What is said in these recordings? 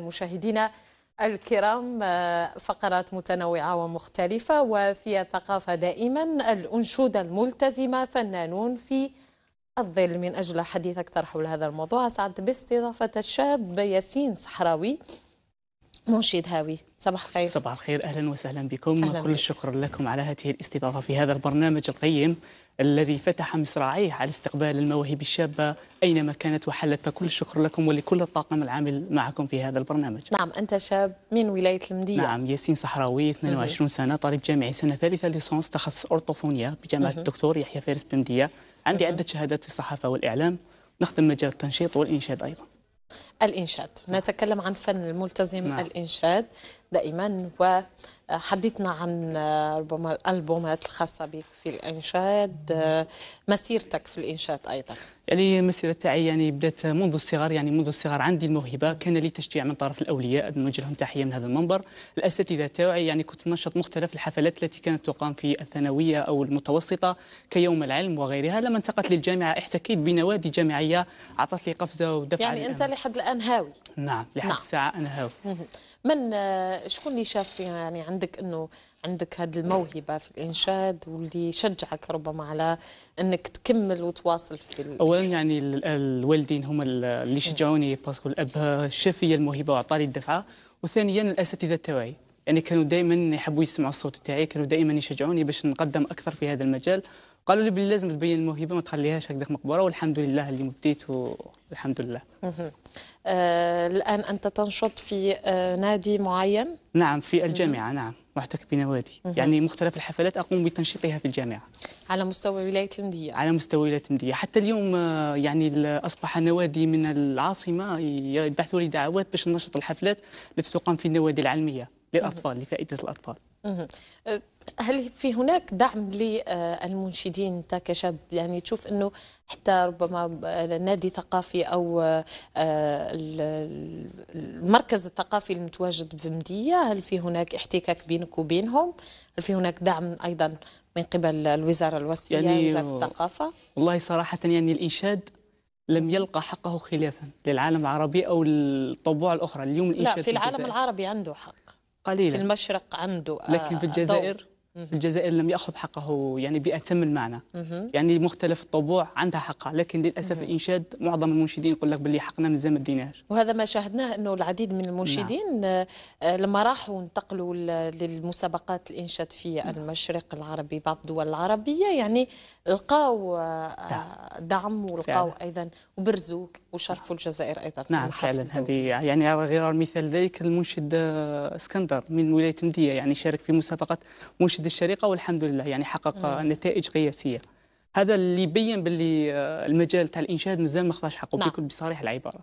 مشاهدينا الكرام آه، فقرات متنوعة ومختلفة وفي ثقافة دائما الأنشودة الملتزمة فنانون في الظل من أجل حديث أكثر حول هذا الموضوع سعدت باستضافة الشاب ياسين صحراوي منشد هاوي صباح الخير صباح الخير اهلا وسهلا بكم أهلا كل الشكر لكم على هذه الاستضافه في هذا البرنامج القيم الذي فتح مصراعيه على استقبال المواهب الشابه اينما كانت وحلت فكل الشكر لكم ولكل الطاقم العامل معكم في هذا البرنامج نعم انت شاب من ولايه المديه نعم ياسين صحراوي 22 سنه طالب جامعي سنه ثالثه ليسونس تخصص اورطوفونيا بجامعه الدكتور يحيى فارس بن عندي عده شهادات في الصحافه والاعلام نخدم مجال التنشيط والانشاد ايضا الإنشاد نتكلم عن فن الملتزم نعم. الإنشاد دائما وحدثنا عن آه، ربما الألبومات الخاصة بك في الإنشاد آه، مسيرتك في الإنشاد أيضا يعني المسيرة تاعي يعني بدات منذ الصغر يعني منذ الصغر عندي الموهبه كان لي تشجيع من طرف الاولياء نوجه لهم تحيه من هذا المنبر الاساتذه تاعي يعني كنت نشط مختلف الحفلات التي كانت تقام في الثانويه او المتوسطه كيوم العلم وغيرها لما انتقلت للجامعه احتكيت بنوادي جامعيه اعطت لي قفزه ودفع يعني انت لحد الان انهاوي نعم لحد نعم. الساعه انهاوي من آه، شكون اللي شاف يعني عندك انه عندك هذه الموهبه في الانشاد واللي شجعك ربما على انك تكمل وتواصل في اولا يعني الوالدين هم اللي شجعوني باسكو الاب شاف الموهبه وعطاني الدفعه وثانيا الاساتذه تاعي يعني كانوا دائما يحبوا يسمعوا الصوت تاعي كانوا دائما يشجعوني باش نقدم اكثر في هذا المجال قالوا لي بلي لازم تبين الموهبه ما تخليهاش هكذا مقبوره والحمد لله اللي مديت والحمد لله آه، الان انت تنشط في آه، نادي معين نعم في الجامعه نعم محتك بنوادي يعني مختلف الحفلات اقوم بتنشيطها في الجامعه على مستوى ولايه المدية على مستوى ولايه المدية حتى اليوم آه، يعني اصبح نوادي من العاصمه يبعثوا لي دعوات باش ننشط الحفلات التي تقام في النوادي العلميه للاطفال لفائده الاطفال أه، هل في هناك دعم للمنشدين انت كشاب يعني تشوف انه حتى ربما نادي ثقافي او أه، المركز الثقافي المتواجد بمديه هل في هناك احتكاك بينك وبينهم هل في هناك دعم ايضا من قبل الوزاره الوسطيه يعني وزاره الثقافه والله صراحه يعني الانشاد لم يلقى حقه خلافا للعالم العربي او الطبوع الاخرى اليوم الانشاد لا في العالم العربي عنده حق قليلا في المشرق عنده آه، لكن في الجزائر في الجزائر لم ياخذ حقه يعني باتم المعنى يعني مختلف الطبوع عندها حقها لكن للاسف الانشاد معظم المنشدين يقول لك باللي حقنا مازال ما اديناهش وهذا ما شاهدناه انه العديد من المنشدين نعم. آه، لما راحوا انتقلوا للمسابقات الانشاد في نعم. المشرق العربي بعض الدول العربيه يعني لقاو آه، نعم. دعم ولقاو ايضا وبرزوا وشرفوا الجزائر ايضا نعم فعلا هذه يعني غير مثال ذلك المنشد آه، اسكندر من ولايه مديه يعني شارك في مسابقه منشد الشريقه والحمد لله يعني حقق آه. نتائج قياسيه هذا اللي يبين باللي آه، المجال تاع الانشاد مازال ما خلاش حقه نعم. بكل بصريح العباره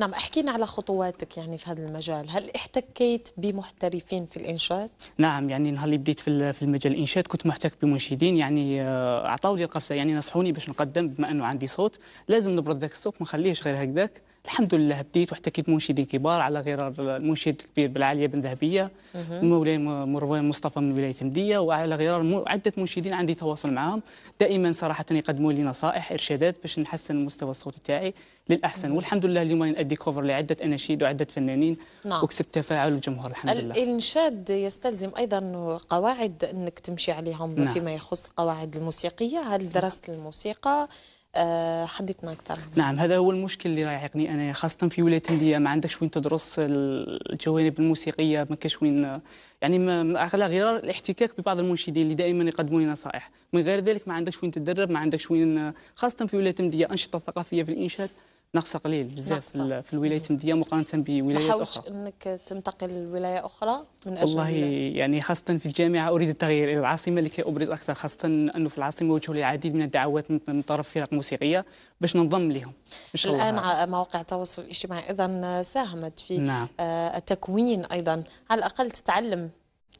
نعم احكينا على خطواتك يعني في هذا المجال هل احتكيت بمحترفين في الانشاد نعم يعني نهار اللي بديت في في المجال الانشاد كنت محتك بمنشدين يعني اعطاو آه، لي القفزه يعني نصحوني باش نقدم بما انه عندي صوت لازم نبرد ذاك الصوت ما نخليهش غير هكذاك الحمد لله بديت واحتكيت منشدين كبار على غير المنشد الكبير بالعاليه بن ذهبيه مولاي مروان مصطفى من ولايه تمديه وعلى غير عده منشدين عندي تواصل معهم دائما صراحه يقدموا لي نصائح ارشادات باش نحسن المستوى الصوتي تاعي للاحسن والحمد لله اليوم نادي كوفر لعده اناشيد وعده فنانين نعم. وكسب تفاعل الجمهور الحمد لله الانشاد يستلزم ايضا قواعد انك تمشي عليهم نعم. فيما يخص القواعد الموسيقيه هل درست الموسيقى آه، حدثنا اكثر نعم هذا هو المشكل اللي راه يعيقني انا خاصه في ولايه المدية ما عندكش وين تدرس الجوانب الموسيقيه ما كاش وين يعني ما على غرار الاحتكاك ببعض المنشدين اللي دائما يقدموا لي نصائح من غير ذلك ما عندكش وين تدرب ما عندكش وين خاصه في ولايه المدية انشطه ثقافيه في الانشاد ناقصه قليل بزاف في الولايات المديه مقارنه بولايات اخرى حاولت انك تنتقل لولايه اخرى من اجل والله يعني خاصه في الجامعه اريد التغيير الى العاصمه لكي ابرز اكثر خاصه انه في العاصمه وجهوا لي العديد من الدعوات من طرف فرق موسيقيه باش ننضم لهم ان شاء الله الان مواقع التواصل الاجتماعي ايضا ساهمت في نعم. آه، التكوين ايضا على الاقل تتعلم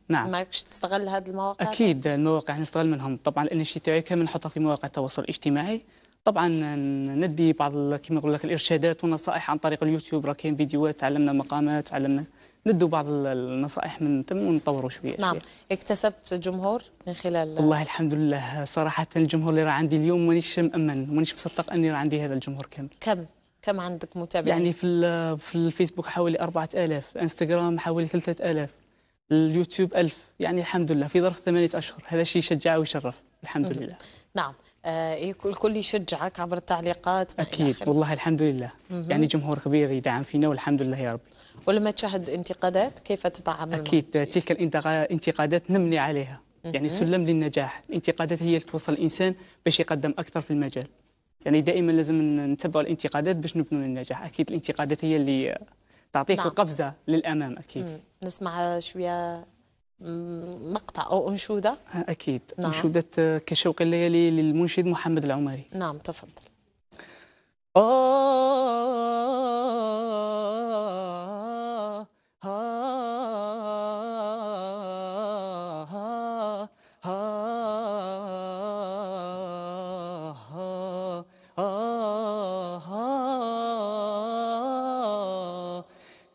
نعم ماكش تستغل هذه المواقع اكيد المواقع نستغل منهم طبعا الانشطه تاعي كامل نحطها في مواقع التواصل الاجتماعي طبعا ندي بعض كما نقول لك الارشادات والنصائح عن طريق اليوتيوب راه كاين فيديوهات تعلمنا مقامات تعلمنا ندوا بعض النصائح من تم ونطوروا شويه نعم شوية. اكتسبت جمهور من خلال والله الحمد لله صراحه الجمهور اللي راه عندي اليوم مانيش مامن مانيش مصدق اني راه عندي هذا الجمهور كامل كم كم عندك متابعين يعني في في الفيسبوك حوالي 4000 انستغرام حوالي 3000 اليوتيوب 1000 يعني الحمد لله في ظرف ثمانية اشهر هذا الشيء يشجع ويشرف الحمد لله نعم آه، الكل يشجعك عبر التعليقات اكيد والله الحمد لله م-م. يعني جمهور كبير يدعم فينا والحمد لله يا رب ولما تشاهد انتقادات كيف تتعامل اكيد تلك الانتقادات نمني عليها م-م. يعني سلم للنجاح الانتقادات هي اللي توصل الانسان باش يقدم اكثر في المجال يعني دائما لازم نتبع الانتقادات باش نبنوا للنجاح اكيد الانتقادات هي اللي تعطيك نعم. القفزه للامام اكيد مم. نسمع شويه مقطع أو أنشودة آه، أكيد نعم. أنشودة آه، نعم، آه، كشوق الليالي للمنشد محمد العمري نعم تفضل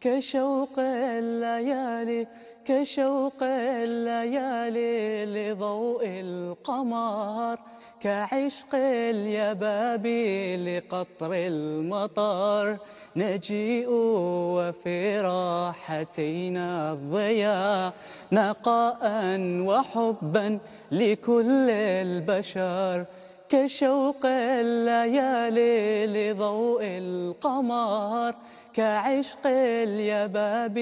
كشوق الليالي كشوق الليالي لضوء القمر كعشق اليبابي لقطر المطر نجيء وفي راحتنا الضياء نقاء وحبا لكل البشر كشوق الليالي لضوء القمر كعشق اليباب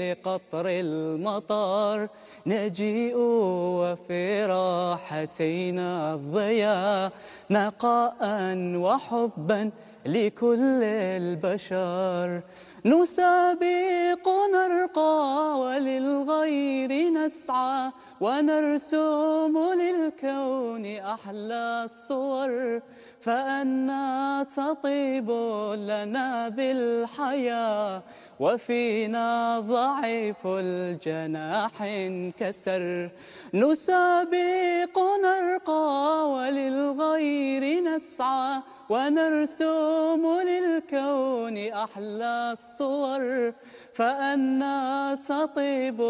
لقطر المطر نجيء وفي راحتينا الضياء نقاء وحبا لكل البشر نسابق نرقى وللغير نسعى ونرسم للكون أحلى الصور فأنا تطيب لنا بالحياة وفينا ضعيف الجناح انكسر نسابق نرقى وللغير نسعى ونرسم للكون أحلى الصور فأنا تطيب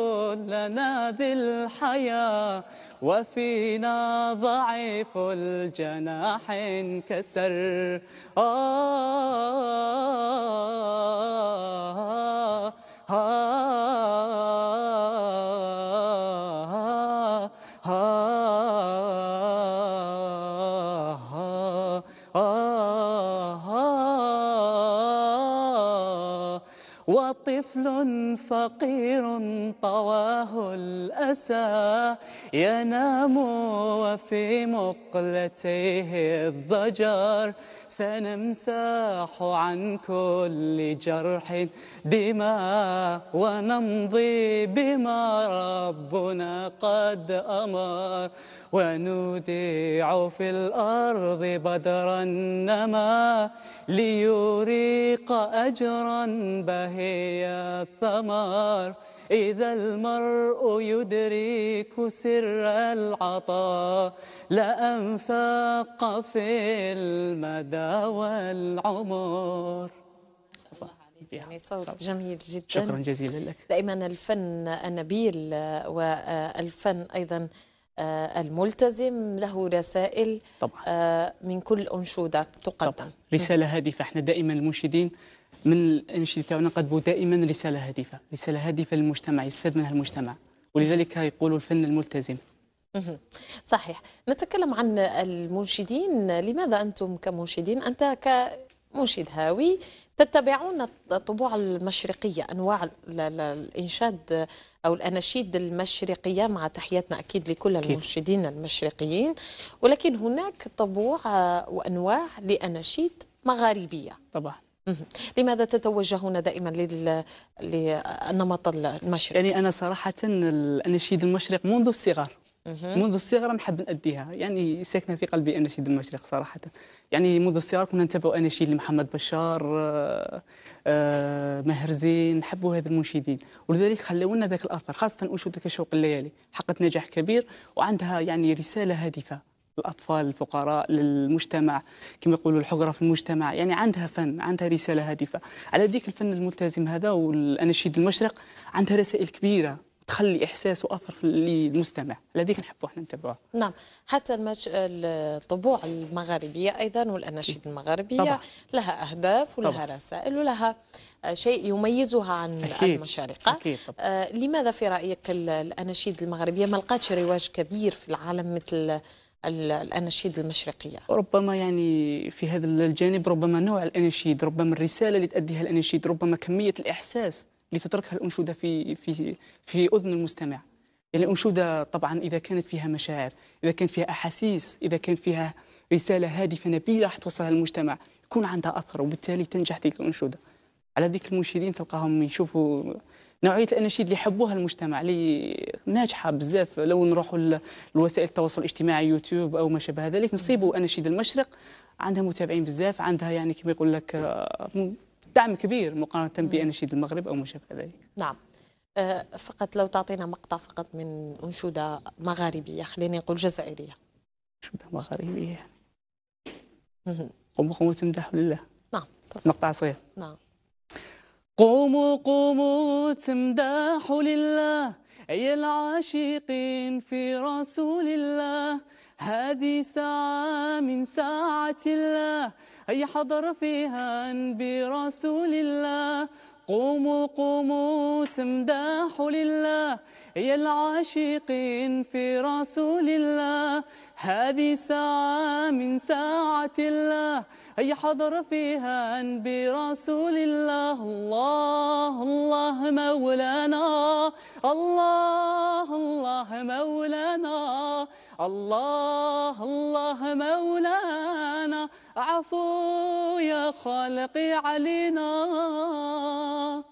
لنا بالحياة وفينا ضعيف الجناح انكسر آه آه آه آه آه آه آه آه وطفل فقير طواه الأسى ينام وفي مقلته الضجر سنمسح عن كل جرح دماء ونمضي بما ربنا قد أمر ونودي في الأرض بدر النما ليريق أجرا بهي الثمر إذا المرء يدرك سر العطاء لأنفاق في المدى والعمر يعني صوت جميل جدا شكرا جزيلا لك دائما الفن النبيل والفن أيضا آه، الملتزم له رسائل طبعا. آه، من كل أنشودة تقدم طبعا. رسالة هادفة احنا دائما المنشدين من الانشطه تاعنا نقدموا دائما رساله هادفه رساله هادفه للمجتمع يستفاد منها المجتمع ولذلك يقول الفن الملتزم صحيح نتكلم عن المنشدين لماذا انتم كمنشدين انت كمنشد هاوي تتبعون الطبوع المشرقيه انواع الانشاد او الاناشيد المشرقيه مع تحياتنا اكيد لكل المنشدين المشرقيين ولكن هناك طبوع وانواع لاناشيد مغاربيه طبعا لماذا تتوجهون دائما للنمط المشرق؟ يعني انا صراحه الاناشيد المشرق منذ الصغر منذ الصغر نحب نأديها يعني ساكنه في قلبي اناشيد المشرق صراحه يعني منذ الصغر كنا نتبعوا اناشيد لمحمد بشار آه، آه، مهرزين نحبوا هذ المنشدين ولذلك خلونا ذاك الاثر خاصه انشوده كشوق الليالي حققت نجاح كبير وعندها يعني رساله هادفه الأطفال الفقراء للمجتمع كما يقولوا الحقرة في المجتمع يعني عندها فن عندها رسالة هادفة على ذيك الفن الملتزم هذا والأناشيد المشرق عندها رسائل كبيرة تخلي احساس واثر في المستمع لذيك نحبوا احنا نتبعوه نعم حتى المش... الطبوع المغربيه ايضا والاناشيد المغربيه طبعا. لها اهداف ولها طبعا. رسائل ولها آه، شيء يميزها عن المشارقه أكيد طبعا. آه لماذا في رايك الاناشيد المغربيه ما لقاتش رواج كبير في العالم مثل الاناشيد المشرقيه ربما يعني في هذا الجانب ربما نوع الاناشيد ربما الرساله اللي تؤديها الاناشيد ربما كميه الاحساس اللي تتركها الانشوده في في في اذن المستمع يعني الانشوده طبعا اذا كانت فيها مشاعر اذا كان فيها احاسيس اذا كان فيها رساله هادفه نبيله راح توصلها للمجتمع يكون عندها اثر وبالتالي تنجح تلك الانشوده على ذيك المنشدين تلقاهم يشوفوا نوعيه الاناشيد اللي يحبوها المجتمع اللي ناجحه بزاف لو نروحوا لوسائل التواصل الاجتماعي يوتيوب او ما شابه ذلك نصيبوا اناشيد المشرق عندها متابعين بزاف عندها يعني كما يقول لك آه، دعم كبير مقارنه باناشيد المغرب او ما شابه ذلك نعم آه، فقط لو تعطينا مقطع فقط من انشوده مغاربيه خليني نقول جزائريه انشوده مغاربيه قم قم تمدح لله نعم مقطع صغير نعم قوموا قوموا تمدحوا لله أي العاشقين في رسول الله هذه ساعة من ساعة الله أي حضر فيها برسول الله قوموا قوموا تمدحوا لله يا العاشقين في رسول الله هذه ساعة من ساعة الله أي حضر فيها برسول الله الله الله مولانا الله الله مولانا الله الله مولانا عفو يا خالقي علينا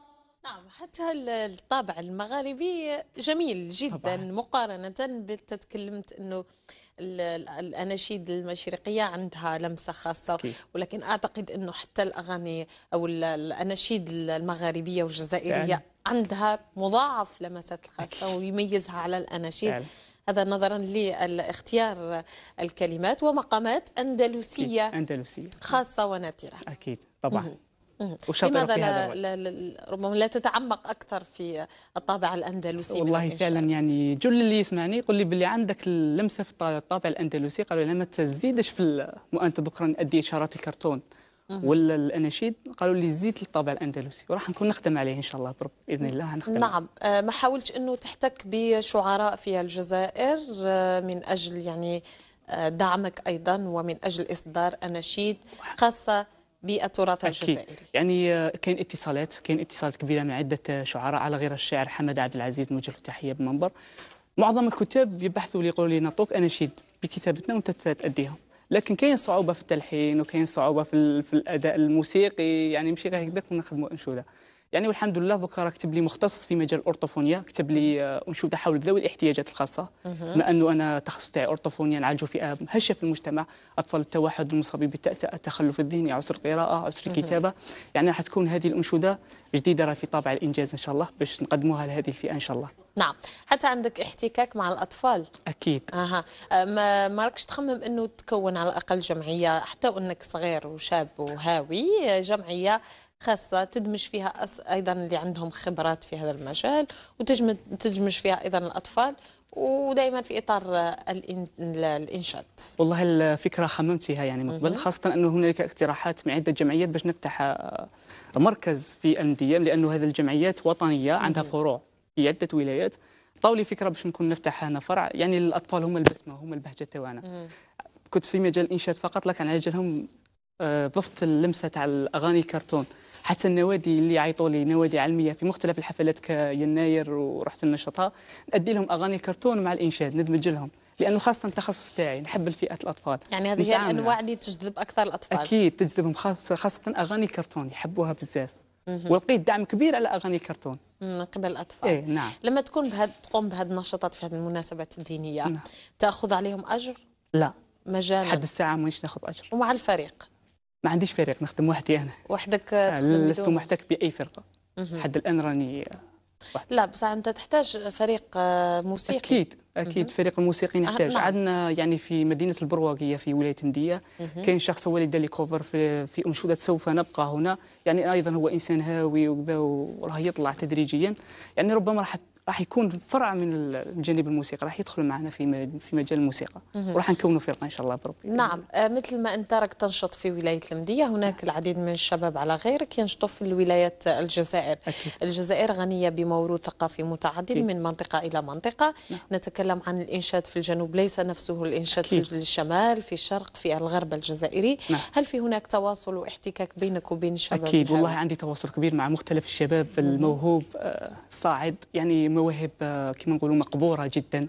حتى الطابع المغاربي جميل جدا طبعا. مقارنة بتتكلمت أنه الاناشيد المشرقيه عندها لمسه خاصه كي. ولكن اعتقد انه حتى الاغاني او الاناشيد المغاربيه والجزائريه يعني. عندها مضاعف لمسات الخاصه ويميزها على الاناشيد يعني. هذا نظرا لاختيار الكلمات ومقامات اندلسيه اندلسيه خاصه وناتره اكيد طبعا وشاطره لماذا في هذا لا, لا ربما لا تتعمق اكثر في الطابع الاندلسي والله فعلا يعني جل اللي يسمعني يقول لي باللي عندك اللمسه في الطابع الاندلسي قالوا لي ما تزيدش في وانت ذكرا ادي اشارات الكرتون ولا الاناشيد قالوا لي زيد الطابع الاندلسي وراح نكون نخدم عليه ان شاء الله برب باذن الله نخدم نعم آه، ما حاولتش انه تحتك بشعراء في الجزائر آه، من اجل يعني آه، دعمك ايضا ومن اجل اصدار اناشيد خاصه بالتراث الجزائري يعني آه، كاين اتصالات كاين اتصالات كبيره من عده آه، شعراء على غير الشاعر حمد عبد العزيز موجه له تحيه بالمنبر معظم الكتاب يبحثوا ليقولوا لي طوك اناشيد بكتابتنا وانت تاديها لكن كاين صعوبه في التلحين وكاين صعوبه في, في الاداء الموسيقي يعني ماشي غير هكذاك ونخدموا انشوده يعني والحمد لله بكره كتب لي مختص في مجال الاورطوفونيا كتب لي انشوده آه، حول ذوي الاحتياجات الخاصه بما انه انا تخصص تاعي اورطوفونيا نعالجوا فئه هشه في المجتمع اطفال التوحد المصابين بالتأتأة التخلف الذهني عسر القراءه عسر الكتابه يعني راح تكون هذه الانشوده جديده راه في طابع الانجاز ان شاء الله باش نقدموها لهذه الفئه ان شاء الله نعم حتى عندك احتكاك مع الاطفال اكيد اها أه، ما ما راكش تخمم انه تكون على الاقل جمعيه حتى وانك صغير وشاب وهاوي جمعيه خاصة تدمج فيها أيضا اللي عندهم خبرات في هذا المجال وتدمج فيها أيضا الأطفال ودائما في اطار الانشاد والله الفكره حممتها يعني من قبل خاصه انه هنالك اقتراحات من عده جمعيات باش نفتح آه، مركز في انديه لانه هذه الجمعيات وطنيه عندها فروع في عده ولايات طاولي فكره باش نكون نفتح هنا فرع يعني الاطفال هم البسمه هم البهجه تاعنا كنت في مجال الانشاد فقط لكن على جالهم آه، ضفت اللمسه تاع الاغاني كرتون حتى النوادي اللي عيطوا لي نوادي علميه في مختلف الحفلات كيناير ورحت النشطه ندي لهم اغاني كرتون مع الانشاد ندمج لهم لانه خاصه التخصص تاعي نحب الفئات الاطفال يعني هذه هي الانواع اللي تجذب اكثر الاطفال اكيد تجذبهم خاصه, خاصة اغاني كرتون يحبوها بزاف ولقيت دعم كبير على اغاني كرتون من قبل الاطفال إيه نعم. لما تكون بهد تقوم بهذه النشاطات في هذه المناسبات الدينيه نعم. تاخذ عليهم اجر لا مجانا حد الساعه مانيش ناخذ اجر ومع الفريق ما عنديش فريق نخدم وحدي انا وحدك آه، لست محتك باي فرقه حد الان راني واحد. لا بصح انت تحتاج فريق آه، موسيقي اكيد اكيد فريق الموسيقي نحتاج أه عندنا يعني في مدينه البرواقيه في ولايه مديه كاين شخص هو اللي دار لي كوفر في, في انشوده سوف نبقى هنا يعني ايضا هو انسان هاوي وكذا وراه يطلع تدريجيا يعني ربما راح راح يكون فرع من الجانب الموسيقى راح يدخل معنا في في مجال الموسيقى وراح نكونوا فرقه ان شاء الله بربي نعم آه، مثل ما انت راك تنشط في ولايه المديه هناك نعم. العديد من الشباب على غيرك ينشطوا في ولايه الجزائر أكيد. الجزائر غنيه بموروث ثقافي متعدد أكيد. من منطقه الى منطقه نعم. نتكلم عن الانشاد في الجنوب ليس نفسه الانشاد أكيد. في الشمال في الشرق في الغرب الجزائري نعم. هل في هناك تواصل واحتكاك بينك وبين الشباب اكيد والله عندي تواصل كبير مع مختلف الشباب الموهوب الصاعد آه، يعني مواهب آه، كما نقولوا مقبوره جدا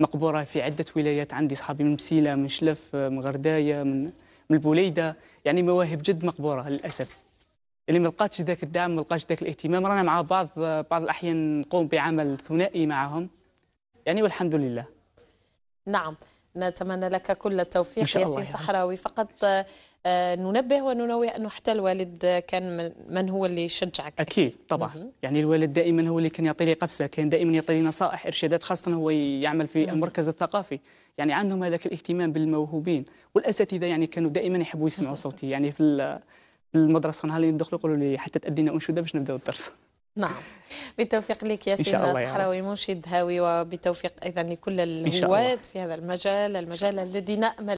مقبوره في عده ولايات عندي صحابي من مسيله من شلف آه، من غردايه من من البوليده يعني مواهب جد مقبوره للاسف اللي ما لقاتش ذاك الدعم ما لقاتش ذاك الاهتمام رانا مع بعض آه، بعض الاحيان نقوم بعمل ثنائي معهم يعني والحمد لله نعم نتمنى لك كل التوفيق يا شاء ياسين صحراوي فقط آه، ننبه وننوه أنه حتى الوالد كان من هو اللي شجعك أكيد طبعا م -م. يعني الوالد دائما هو اللي كان يعطي لي قفزة كان دائما يعطي لي نصائح إرشادات خاصة هو يعمل في م المركز الثقافي يعني عندهم هذاك الاهتمام بالموهوبين والأساتذة يعني كانوا دائما يحبوا يسمعوا صوتي يعني في المدرسة نهار اللي يدخلوا يقولوا لي حتى تأدينا أنشودة باش نبداو الدرس نعم بالتوفيق لك ياسين صحراوي منشد هاوي وبالتوفيق ايضا لكل الهواة في هذا المجال المجال الذي نامل